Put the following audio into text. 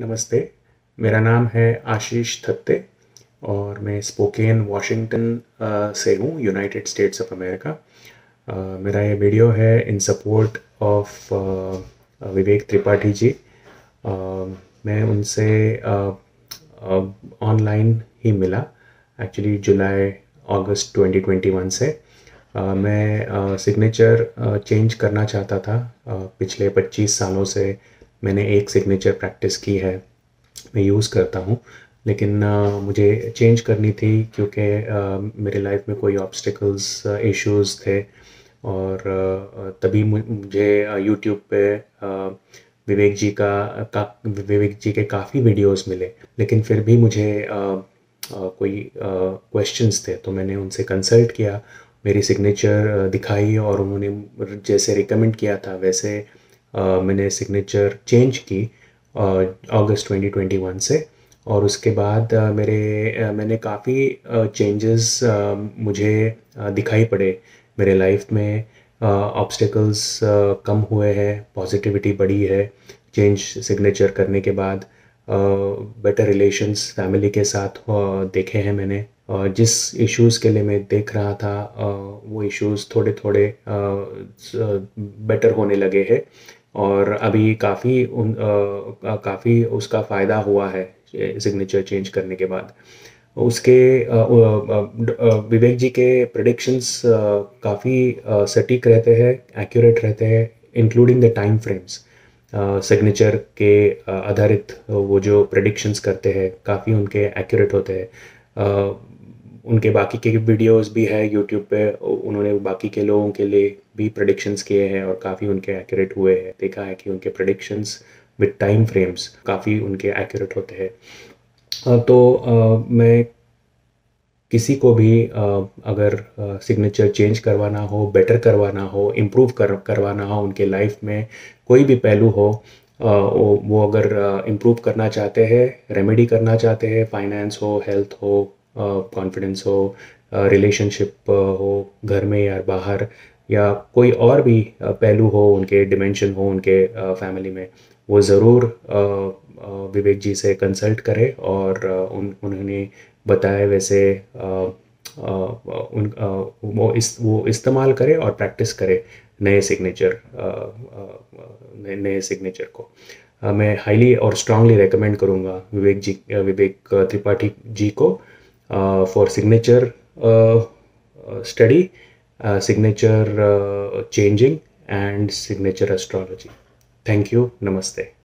नमस्ते मेरा नाम है आशीष थत्ते और मैं स्पोकेन वाशिंगटन से हूँ यूनाइटेड स्टेट्स ऑफ अमेरिका मेरा ये वीडियो है in support of Vivek Tripathi ji आ, मैं उनसे ऑनलाइन ही मिला एक्चुअली जुलाई अगस्त 2021 से आ, मैं सिग्नेचर चेंज करना चाहता था आ, पिछले 25 सालों से मैंने एक सिग्नेचर प्रैक्टिस की है मैं यूज़ करता हूँ लेकिन uh, मुझे चेंज करनी थी क्योंकि uh, मेरे लाइफ में कोई ऑब्स्टिकल्स इश्यूज uh, थे और uh, तभी मुझे यूट्यूब uh, पे uh, विवेक जी का, का विवेक जी के काफ़ी वीडियोस मिले लेकिन फिर भी मुझे आ, आ, कोई क्वेश्चंस थे तो मैंने उनसे कंसल्ट किया मेरी सिग्नेचर दिखाई और उन्होंने जैसे रिकमेंड किया था वैसे मैंने सिग्नेचर चेंज की अगस्त 2021 से और उसके बाद मेरे मैंने काफ़ी चेंजेस मुझे दिखाई पड़े मेरे लाइफ में ऑब्स्टिकल्स कम हुए हैं पॉजिटिविटी बढ़ी है चेंज सिग्नेचर करने के बाद बेटर रिलेशंस फैमिली के साथ देखे हैं मैंने जिस इश्यूज़ के लिए मैं देख रहा था वो इश्यूज़ थोड़े थोड़े बेटर होने लगे हैं और अभी काफ़ी उन काफ़ी उसका फ़ायदा हुआ है सिग्नेचर चेंज करने के बाद उसके विवेक जी के प्रडिक्शंस काफ़ी सटीक रहते हैं एक्यूरेट रहते हैं including the time frames signature के आधारित वो जो प्रडिक्शंस करते हैं काफ़ी उनके एक्यूरेट होते हैं उनके बाकी के वीडियोस भी है यूट्यूब पे उन्होंने बाकी के लोगों के लिए भी प्रडिक्शंस किए हैं और काफ़ी उनके एक्यूरेट हुए हैं देखा है कि उनके प्रडिक्शंस विद टाइम फ्रेम्स काफ़ी उनके एक्यूरेट होते हैं तो मैं किसी को भी अगर सिग्नेचर चेंज करवाना हो बेटर करवाना हो इम्प्रूव कर करवाना हो उनके लाइफ में कोई भी पहलू हो वो अगर इम्प्रूव करना चाहते हैं रेमेडी करना चाहते हैं फाइनेंस हो हेल्थ हो कॉन्फिडेंस हो रिलेशनशिप हो घर में या बाहर या कोई और भी पहलू हो उनके डिमेंशन हो उनके फैमिली में वो ज़रूर विवेक जी से कंसल्ट करें और उन उन्होंने बताए वैसे उन वो इस वो इस्तेमाल करे और प्रैक्टिस करे नए सिग्नेचर नए सिग्नेचर को मैं हाईली और स्ट्रांगली रेकमेंड करूँगा विवेक जी विवेक त्रिपाठी जी को for signature study Uh, signature uh, changing and signature astrology. Thank you. Namaste.